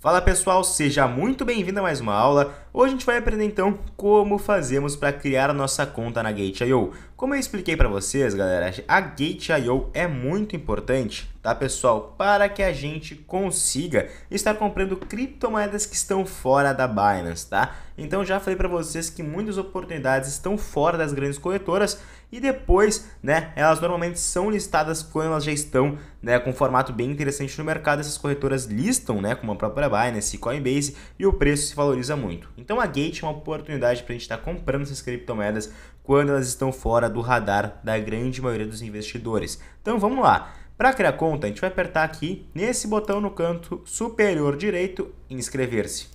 Fala pessoal, seja muito bem-vindo a mais uma aula. Hoje a gente vai aprender então como fazemos para criar a nossa conta na Gate.io. Como eu expliquei para vocês, galera, a Gate.io é muito importante tá pessoal? Para que a gente consiga estar comprando criptomoedas que estão fora da Binance, tá? Então já falei para vocês que muitas oportunidades estão fora das grandes corretoras e depois, né, elas normalmente são listadas quando elas já estão, né, com um formato bem interessante no mercado. Essas corretoras listam, né, como a própria Binance e Coinbase e o preço se valoriza muito. Então a Gate é uma oportunidade para a gente estar tá comprando essas criptomoedas quando elas estão fora do radar da grande maioria dos investidores. Então vamos lá. Para criar conta, a gente vai apertar aqui nesse botão no canto superior direito, inscrever-se.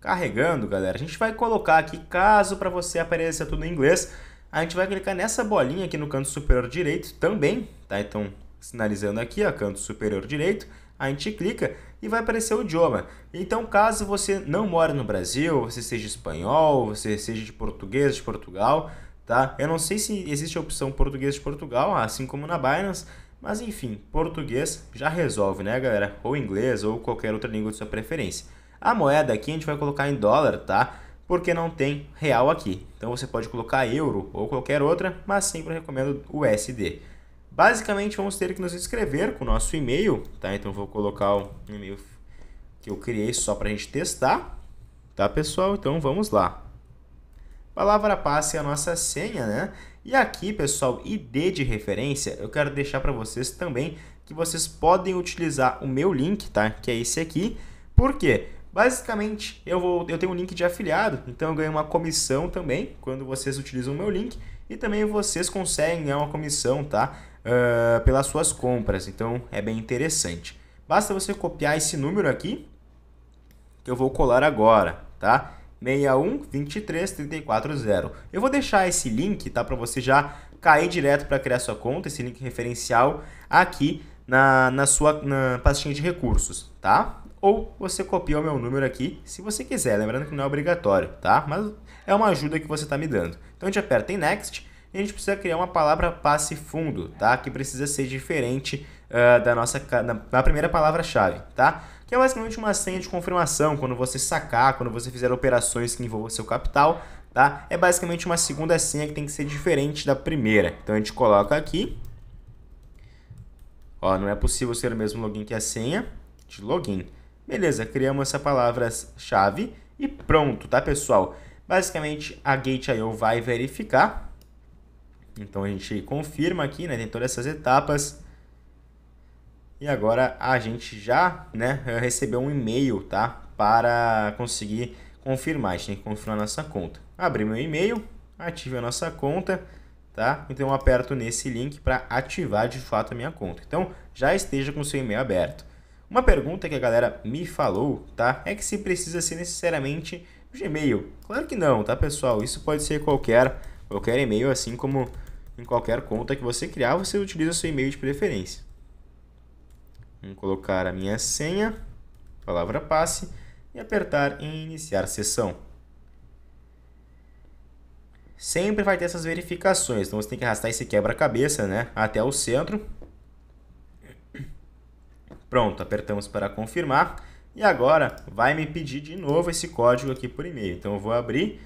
Carregando, galera, a gente vai colocar aqui, caso para você apareça tudo em inglês, a gente vai clicar nessa bolinha aqui no canto superior direito também, tá? Então, sinalizando aqui, ó, canto superior direito, a gente clica e vai aparecer o idioma. Então, caso você não mora no Brasil, você seja espanhol, você seja de português, de Portugal, tá? Eu não sei se existe a opção português de Portugal, assim como na Binance, mas enfim, português já resolve, né, galera? Ou inglês ou qualquer outra língua de sua preferência. A moeda aqui a gente vai colocar em dólar, tá? Porque não tem real aqui. Então você pode colocar euro ou qualquer outra, mas sempre recomendo o USD. Basicamente vamos ter que nos inscrever com o nosso e-mail, tá? Então vou colocar o e-mail que eu criei só para a gente testar, tá pessoal? Então vamos lá. Palavra passe é a nossa senha, né? E aqui, pessoal, ID de referência, eu quero deixar para vocês também que vocês podem utilizar o meu link, tá? Que é esse aqui. Por quê? Basicamente, eu, vou, eu tenho um link de afiliado, então eu ganho uma comissão também quando vocês utilizam o meu link e também vocês conseguem ganhar uma comissão, tá? Uh, pelas suas compras, então é bem interessante. Basta você copiar esse número aqui, que eu vou colar agora, tá? 61 23 0. Eu vou deixar esse link, tá, para você já cair direto para criar sua conta, esse link referencial aqui na, na sua na pastinha de recursos, tá? Ou você copia o meu número aqui, se você quiser, lembrando que não é obrigatório, tá? Mas é uma ajuda que você está me dando. Então a gente aperta em Next e a gente precisa criar uma palavra passe fundo, tá? Que precisa ser diferente uh, da nossa da, da primeira palavra-chave, tá? que é basicamente uma senha de confirmação quando você sacar, quando você fizer operações que envolvam seu capital, tá? É basicamente uma segunda senha que tem que ser diferente da primeira. Então a gente coloca aqui. Ó, não é possível ser o mesmo login que a senha de login. Beleza, criamos essa palavra-chave e pronto, tá, pessoal? Basicamente, a Gate.io vai verificar. Então, a gente confirma aqui, né? Tem todas essas etapas. E agora a gente já né, recebeu um e-mail tá, para conseguir confirmar. A gente tem que confirmar nossa conta. Abri meu e-mail, ative a nossa conta, tá? Então eu aperto nesse link para ativar de fato a minha conta. Então já esteja com o seu e-mail aberto. Uma pergunta que a galera me falou, tá? É que se precisa ser necessariamente Gmail. Claro que não, tá, pessoal? Isso pode ser qualquer, qualquer e-mail, assim como em qualquer conta que você criar, você utiliza o seu e-mail de preferência. Vamos colocar a minha senha, palavra passe, e apertar em iniciar sessão. Sempre vai ter essas verificações, então você tem que arrastar esse quebra-cabeça né, até o centro. Pronto, apertamos para confirmar. E agora vai me pedir de novo esse código aqui por e-mail. Então eu vou abrir,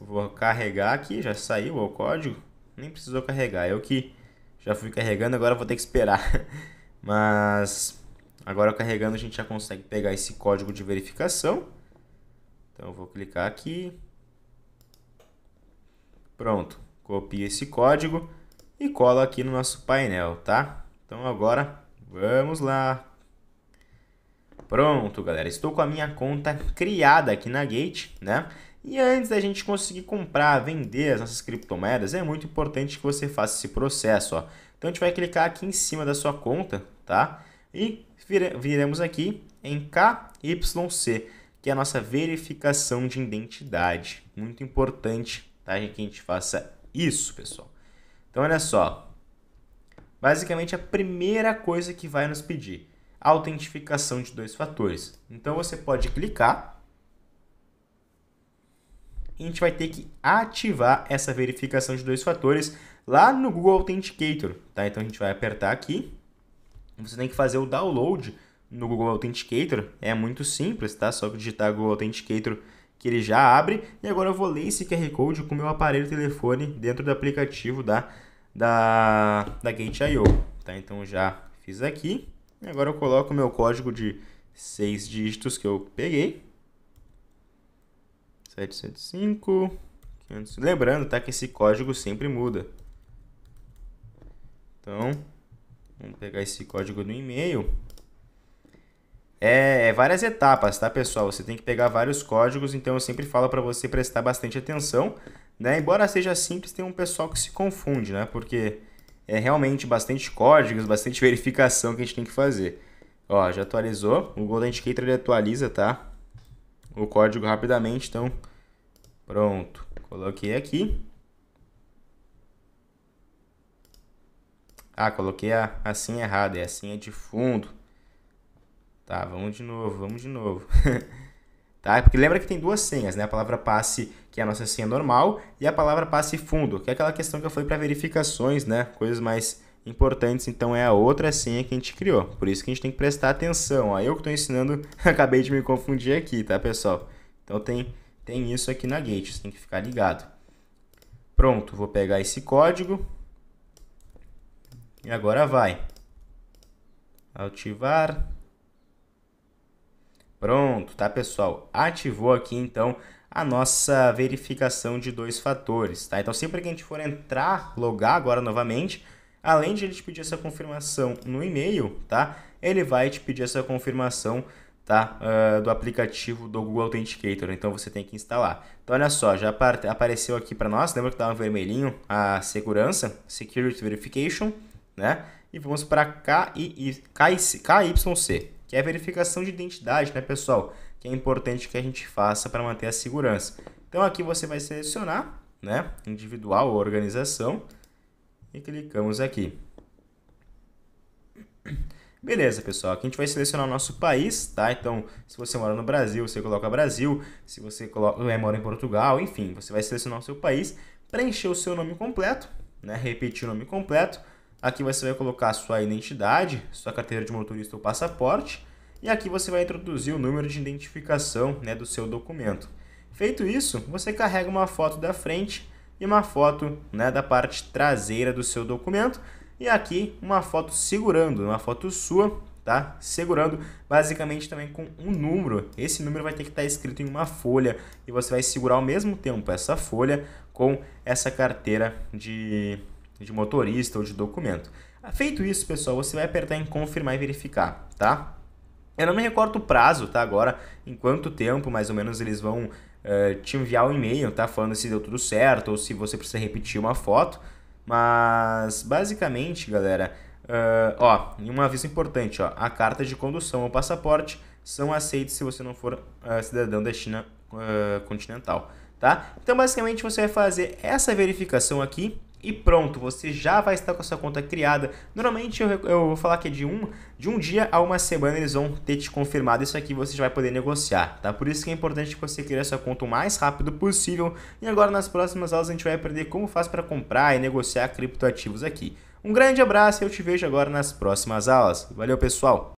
vou carregar aqui, já saiu o código. Nem precisou carregar, eu é que já fui carregando, agora vou ter que esperar. Mas agora carregando a gente já consegue pegar esse código de verificação. Então eu vou clicar aqui. Pronto, copia esse código e cola aqui no nosso painel, tá? Então agora vamos lá. Pronto, galera, estou com a minha conta criada aqui na Gate, né? E antes da gente conseguir comprar, vender as nossas criptomoedas, é muito importante que você faça esse processo, ó. Então a gente vai clicar aqui em cima da sua conta, tá? E vire, viremos aqui em KYC, que é a nossa verificação de identidade. Muito importante tá? que a gente faça isso, pessoal. Então, olha só. Basicamente, a primeira coisa que vai nos pedir, autentificação de dois fatores. Então, você pode clicar e a gente vai ter que ativar essa verificação de dois fatores lá no Google Authenticator. Tá? Então, a gente vai apertar aqui você tem que fazer o download no Google Authenticator. É muito simples, tá? Só digitar Google Authenticator que ele já abre. E agora eu vou ler esse QR Code com o meu aparelho telefone dentro do aplicativo da, da, da Gate.io. Tá? Então já fiz aqui. E agora eu coloco o meu código de 6 dígitos que eu peguei. 775. 500. Lembrando, tá? Que esse código sempre muda. Então, Vamos pegar esse código no e-mail. É, é, várias etapas, tá, pessoal? Você tem que pegar vários códigos, então eu sempre falo para você prestar bastante atenção, né? Embora seja simples, tem um pessoal que se confunde, né? Porque é realmente bastante códigos, bastante verificação que a gente tem que fazer. Ó, já atualizou. O Golden Indicator ele atualiza, tá? O código rapidamente, então pronto. Coloquei aqui. Ah, coloquei a, a senha errada, é a senha de fundo. Tá, vamos de novo, vamos de novo. tá? É porque lembra que tem duas senhas, né? A palavra passe, que é a nossa senha normal, e a palavra passe fundo, que é aquela questão que eu falei para verificações, né? Coisas mais importantes, então é a outra senha que a gente criou. Por isso que a gente tem que prestar atenção. Ó, eu que estou ensinando, acabei de me confundir aqui, tá, pessoal? Então tem, tem isso aqui na Gate, você tem que ficar ligado. Pronto, vou pegar esse código, e agora vai. Ativar. Pronto, tá pessoal? Ativou aqui então a nossa verificação de dois fatores, tá? Então sempre que a gente for entrar, logar agora novamente, além de ele te pedir essa confirmação no e-mail, tá? Ele vai te pedir essa confirmação tá? Uh, do aplicativo do Google Authenticator, então você tem que instalar. Então olha só, já apareceu aqui para nós, lembra que estava um vermelhinho a segurança, Security Verification, né? E vamos para KYC, que é a verificação de identidade, né, pessoal? Que é importante que a gente faça para manter a segurança. Então aqui você vai selecionar, né, individual ou organização e clicamos aqui. Beleza, pessoal. Aqui a gente vai selecionar o nosso país, tá? Então, se você mora no Brasil, você coloca Brasil. Se você coloca, é, eh, mora em Portugal, enfim, você vai selecionar o seu país, preencher o seu nome completo, né? Repetir o nome completo Aqui você vai colocar sua identidade, sua carteira de motorista ou passaporte, e aqui você vai introduzir o número de identificação né, do seu documento. Feito isso, você carrega uma foto da frente e uma foto né, da parte traseira do seu documento, e aqui uma foto segurando, uma foto sua, tá? Segurando, basicamente também com um número. Esse número vai ter que estar tá escrito em uma folha e você vai segurar ao mesmo tempo essa folha com essa carteira de de motorista ou de documento. Feito isso, pessoal, você vai apertar em confirmar e verificar, tá? Eu não me recordo o prazo, tá? Agora, em quanto tempo mais ou menos eles vão uh, te enviar um e-mail, tá? Falando se deu tudo certo ou se você precisa repetir uma foto. Mas, basicamente, galera, uh, ó, um aviso importante, ó. A carta de condução ou passaporte são aceitos se você não for uh, cidadão da China continental, tá? Então, basicamente, você vai fazer essa verificação aqui, e pronto, você já vai estar com a sua conta criada. Normalmente eu, eu vou falar que é de um, de um dia a uma semana eles vão ter te confirmado isso aqui, você já vai poder negociar, tá? Por isso que é importante que você crie a sua conta o mais rápido possível. E agora nas próximas aulas a gente vai aprender como faz para comprar e negociar criptoativos aqui. Um grande abraço e eu te vejo agora nas próximas aulas. Valeu, pessoal!